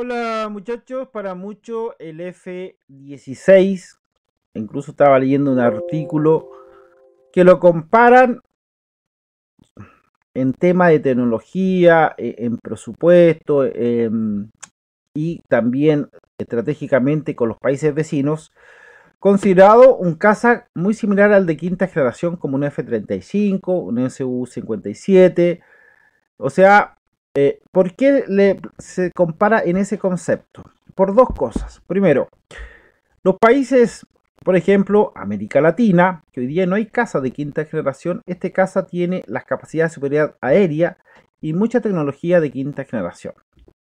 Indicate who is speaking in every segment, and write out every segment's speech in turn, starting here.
Speaker 1: Hola muchachos, para mucho el F-16, incluso estaba leyendo un artículo que lo comparan en tema de tecnología, e, en presupuesto em, y también estratégicamente con los países vecinos, considerado un caza muy similar al de quinta generación como un F-35, un SU-57, o sea, eh, ¿Por qué se compara en ese concepto? Por dos cosas. Primero, los países, por ejemplo, América Latina, que hoy día no hay casa de quinta generación, este casa tiene las capacidades de superioridad aérea y mucha tecnología de quinta generación.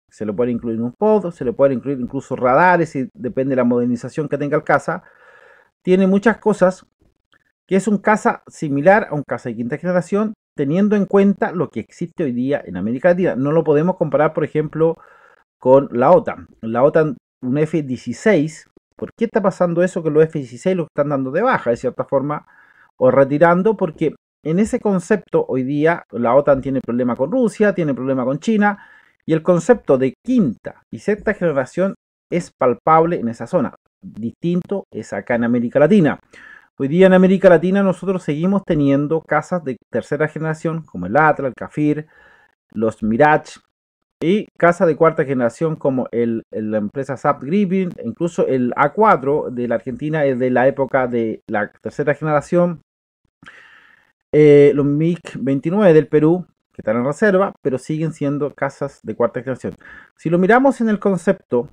Speaker 1: Se le puede incluir un pod, se le puede incluir incluso radares, y depende de la modernización que tenga el casa. Tiene muchas cosas que es un casa similar a un casa de quinta generación, teniendo en cuenta lo que existe hoy día en América Latina. No lo podemos comparar, por ejemplo, con la OTAN. La OTAN, un F-16, ¿por qué está pasando eso que los F-16 los están dando de baja, de cierta forma, o retirando? Porque en ese concepto, hoy día, la OTAN tiene problema con Rusia, tiene problema con China, y el concepto de quinta y sexta generación es palpable en esa zona. Distinto es acá en América Latina. Hoy día en América Latina nosotros seguimos teniendo casas de tercera generación como el Atlas, el Cafir, los Mirage y casas de cuarta generación como la empresa SAP Gripping, incluso el A4 de la Argentina es de la época de la tercera generación, eh, los MIG 29 del Perú que están en reserva, pero siguen siendo casas de cuarta generación. Si lo miramos en el concepto,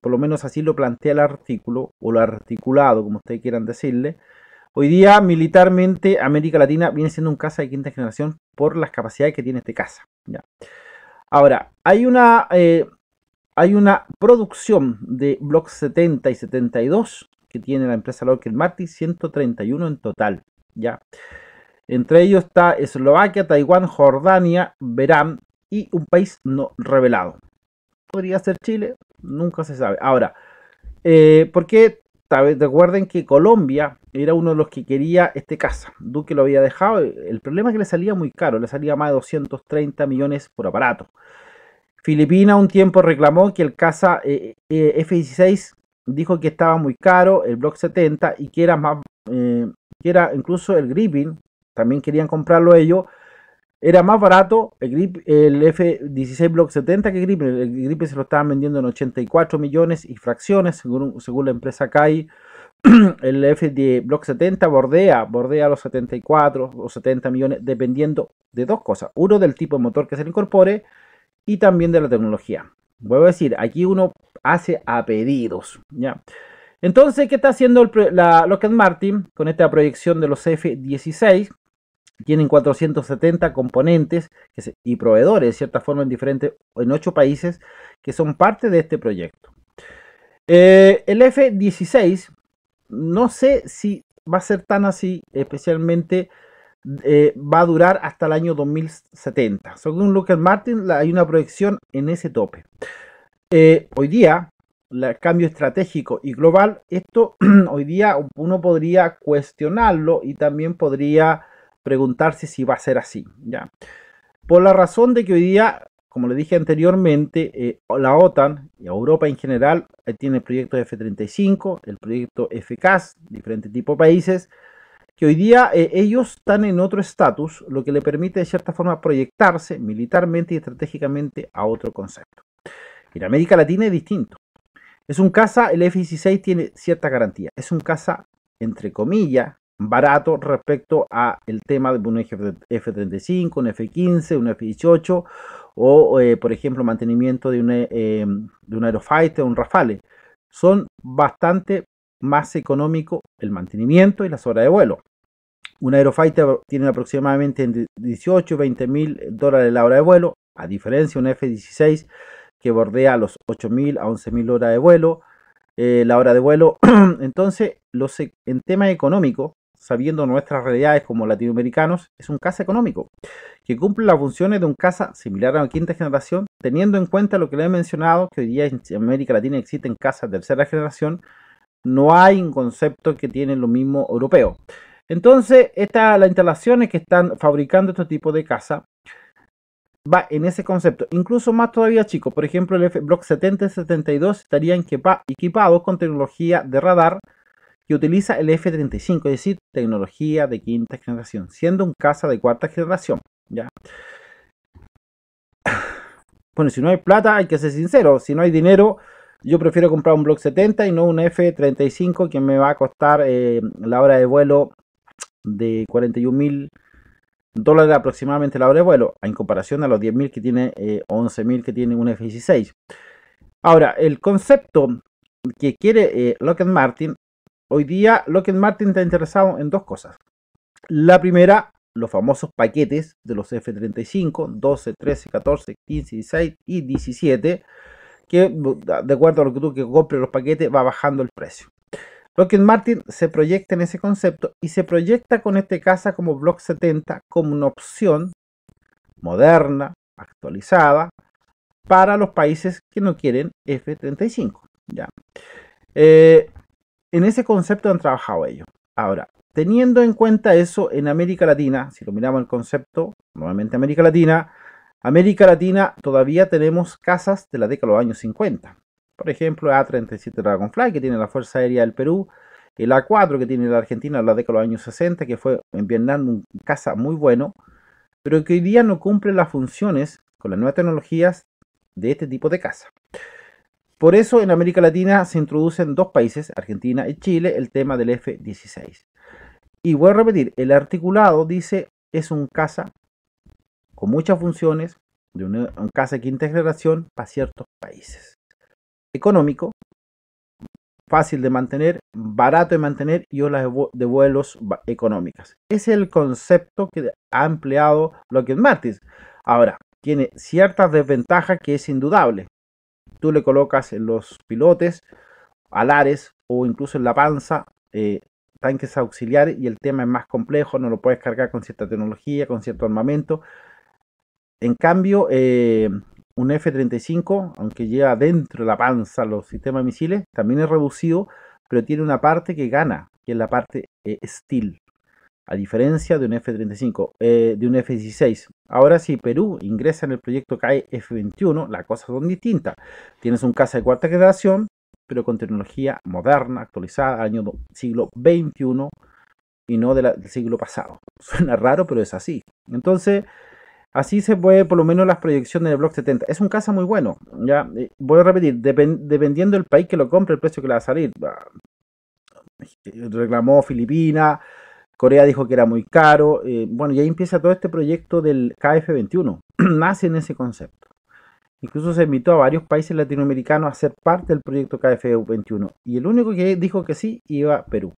Speaker 1: por lo menos así lo plantea el artículo, o lo articulado, como ustedes quieran decirle. Hoy día, militarmente, América Latina viene siendo un casa de quinta generación por las capacidades que tiene este caza. ¿ya? Ahora, hay una, eh, hay una producción de Block 70 y 72 que tiene la empresa Lockheed Martin, 131 en total. ¿ya? Entre ellos está Eslovaquia, Taiwán, Jordania, Verán y un país no revelado. Podría ser Chile, Nunca se sabe. Ahora, porque eh, ¿por qué? Recuerden que Colombia era uno de los que quería este casa. Duque lo había dejado. El problema es que le salía muy caro, le salía más de 230 millones por aparato. Filipina un tiempo reclamó que el casa eh, eh, F-16 dijo que estaba muy caro, el Block 70, y que era más, que era incluso el Gripping, también querían comprarlo ellos, era más barato el, F-16 Block 70 que Gripen. El Gripen se lo estaban vendiendo en 84 millones y fracciones, según, según la empresa CAI. El F-10 Block 70 bordea, bordea los 74 o 70 millones, dependiendo de dos cosas. Uno, del tipo de motor que se le incorpore y también de la tecnología. Vuelvo a decir, aquí uno hace a pedidos. ¿ya? Entonces, ¿qué está haciendo la Lockheed Martin con esta proyección de los F-16? Tienen 470 componentes y proveedores, de cierta forma, en diferentes, en ocho países que son parte de este proyecto. Eh, el F-16, no sé si va a ser tan así, especialmente eh, va a durar hasta el año 2070. Según Lucas Martin, hay una proyección en ese tope. Eh, hoy día, el cambio estratégico y global, esto hoy día uno podría cuestionarlo y también podría preguntarse si va a ser así, ¿ya? Por la razón de que hoy día, como le dije anteriormente, eh, la OTAN y Europa en general eh, tiene el proyecto F-35, el proyecto F-CAS diferentes tipos de países, que hoy día eh, ellos están en otro estatus, lo que le permite de cierta forma proyectarse militarmente y estratégicamente a otro concepto. En América Latina es distinto. Es un casa el F-16 tiene cierta garantía. Es un caza, entre comillas, barato respecto a el tema de un F-35, un F-15, un F-18 o, eh, por ejemplo, mantenimiento de un, eh, de un Aerofighter o un Rafale. Son bastante más económico el mantenimiento y las horas de vuelo. Un Aerofighter tiene aproximadamente entre 18 y 20 mil dólares la hora de vuelo, a diferencia de un F-16 que bordea los 8 mil a 11 mil horas de vuelo. Eh, la hora de vuelo. Entonces, e, en tema económico, sabiendo nuestras realidades como latinoamericanos, es un casa económico, que cumple las funciones de un casa similar a la quinta generación, teniendo en cuenta lo que le he mencionado, que hoy día en América Latina existen casas de tercera generación, no hay un concepto que tiene lo mismo europeo. Entonces, las instalaciones que están fabricando este tipo de casa va en ese concepto. Incluso más todavía, chicos. Por ejemplo, el F-Block 70 72 estarían equipados con tecnología de radar que utiliza el F-35, es decir, tecnología de quinta generación, siendo un caza de cuarta generación. ¿ya? Bueno, si no hay plata, hay que ser sincero. Si no hay dinero, yo prefiero comprar un Block 70 y no un F-35 que me va a costar eh, la hora de vuelo de 41 mil dólares aproximadamente la hora de vuelo, en comparación a los 10.000 que tiene, 11.000 eh, que tiene un F-16. Ahora, el concepto que quiere eh, Lockheed Martin Hoy día Lockheed Martin está interesado en dos cosas. La primera, los famosos paquetes de los F-35, 12, 13, 14, 15, 16 y 17, que de acuerdo a lo que tú que compres los paquetes va bajando el precio. Lockheed Martin se proyecta en ese concepto y se proyecta con este casa como Block 70 como una opción moderna, actualizada, para los países que no quieren F-35. ¿ya? Eh, en ese concepto han trabajado ellos. Ahora, teniendo en cuenta eso en América Latina, si lo miramos el concepto, nuevamente América Latina, América Latina todavía tenemos casas de la década de los años 50. Por ejemplo, A37 Dragonfly, que tiene la Fuerza Aérea del Perú, el A4 que tiene la Argentina de la década de los años 60, que fue en Vietnam un casa muy bueno, pero que hoy día no cumple las funciones con las nuevas tecnologías de este tipo de casa. Por eso en América Latina se introducen dos países, Argentina y Chile, el tema del F-16. Y voy a repetir, el articulado dice es un caza con muchas funciones, de un, casa caza de quinta generación para ciertos países. Económico, fácil de mantener, barato de mantener y olas de vuelos económicas. es el concepto que ha empleado Lockheed Martin. Ahora, tiene ciertas desventajas que es indudable, tú le colocas en los pilotes, alares o incluso en la panza eh, tanques auxiliares y el tema es más complejo, no lo puedes cargar con cierta tecnología, con cierto armamento. En cambio, eh, un F-35, aunque lleva dentro de la panza los sistemas de misiles, también es reducido, pero tiene una parte que gana, que es la parte eh, steel, a diferencia de un F-35, eh, de un F-16. Ahora si Perú ingresa en el proyecto CAE F-21, las cosas son distintas. Tienes un caza de cuarta generación, pero con tecnología moderna, actualizada, año siglo XXI y no del siglo pasado. Suena raro, pero es así. Entonces, así se puede por lo menos las proyecciones del Block 70. Es un caza muy bueno. Ya, eh, voy a repetir, dependiendo del país que lo compre, el precio que le va a salir ah, eh, reclamó Filipinas, Corea dijo que era muy caro. Eh, bueno, y ahí empieza todo este proyecto del KF-21. Nace en ese concepto. Incluso se invitó a varios países latinoamericanos a ser parte del proyecto KF-21. Y el único que dijo que sí iba a Perú.